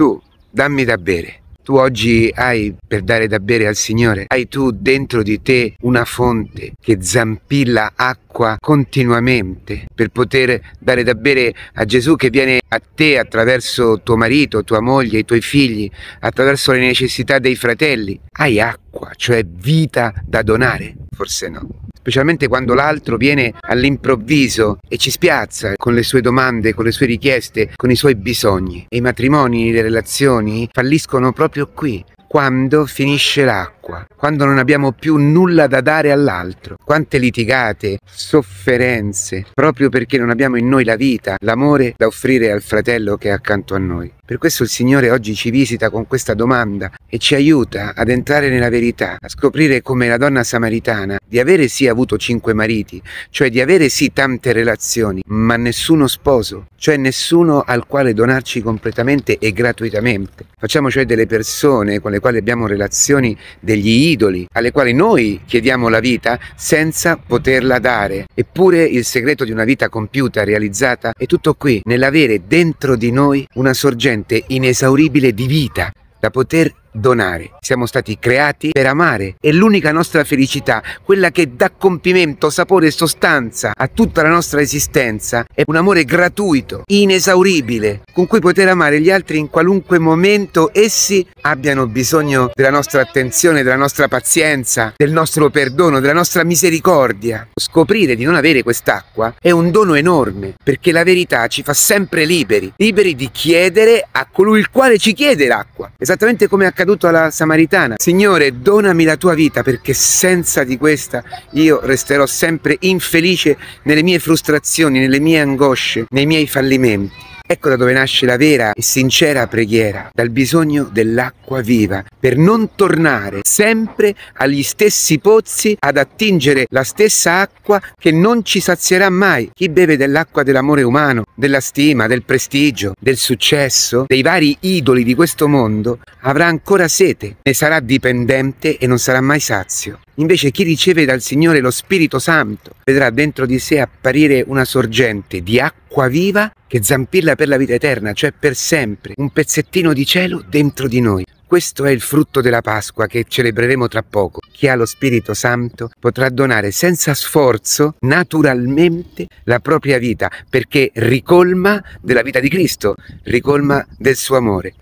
tu dammi da bere. Tu oggi hai per dare da bere al Signore, hai tu dentro di te una fonte che zampilla acqua continuamente per poter dare da bere a Gesù che viene a te attraverso tuo marito, tua moglie, i tuoi figli, attraverso le necessità dei fratelli. Hai acqua, cioè vita da donare? Forse no specialmente quando l'altro viene all'improvviso e ci spiazza con le sue domande, con le sue richieste, con i suoi bisogni. E i matrimoni, le relazioni falliscono proprio qui, quando finisce l'acqua acqua, quando non abbiamo più nulla da dare all'altro. Quante litigate, sofferenze, proprio perché non abbiamo in noi la vita, l'amore da offrire al fratello che è accanto a noi. Per questo il Signore oggi ci visita con questa domanda e ci aiuta ad entrare nella verità, a scoprire come la donna samaritana di avere sì avuto cinque mariti, cioè di avere sì tante relazioni, ma nessuno sposo, cioè nessuno al quale donarci completamente e gratuitamente. Facciamo cioè delle persone con le quali abbiamo relazioni degli idoli alle quali noi chiediamo la vita senza poterla dare. Eppure il segreto di una vita compiuta, realizzata, è tutto qui, nell'avere dentro di noi una sorgente inesauribile di vita da poter donare. Siamo stati creati per amare e l'unica nostra felicità, quella che dà compimento, sapore e sostanza a tutta la nostra esistenza, è un amore gratuito, inesauribile, con cui poter amare gli altri in qualunque momento essi abbiano bisogno della nostra attenzione, della nostra pazienza, del nostro perdono, della nostra misericordia. Scoprire di non avere quest'acqua è un dono enorme, perché la verità ci fa sempre liberi, liberi di chiedere a colui il quale ci chiede l'acqua, esattamente come accade accaduto alla Samaritana. Signore, donami la tua vita perché senza di questa io resterò sempre infelice nelle mie frustrazioni, nelle mie angosce, nei miei fallimenti. Ecco da dove nasce la vera e sincera preghiera, dal bisogno dell'acqua viva, per non tornare sempre agli stessi pozzi ad attingere la stessa acqua che non ci sazierà mai. Chi beve dell'acqua dell'amore umano, della stima, del prestigio, del successo, dei vari idoli di questo mondo, avrà ancora sete, ne sarà dipendente e non sarà mai sazio. Invece chi riceve dal Signore lo Spirito Santo vedrà dentro di sé apparire una sorgente di acqua viva che zampilla per la vita eterna, cioè per sempre, un pezzettino di cielo dentro di noi. Questo è il frutto della Pasqua che celebreremo tra poco. Chi ha lo Spirito Santo potrà donare senza sforzo, naturalmente, la propria vita, perché ricolma della vita di Cristo, ricolma del suo amore.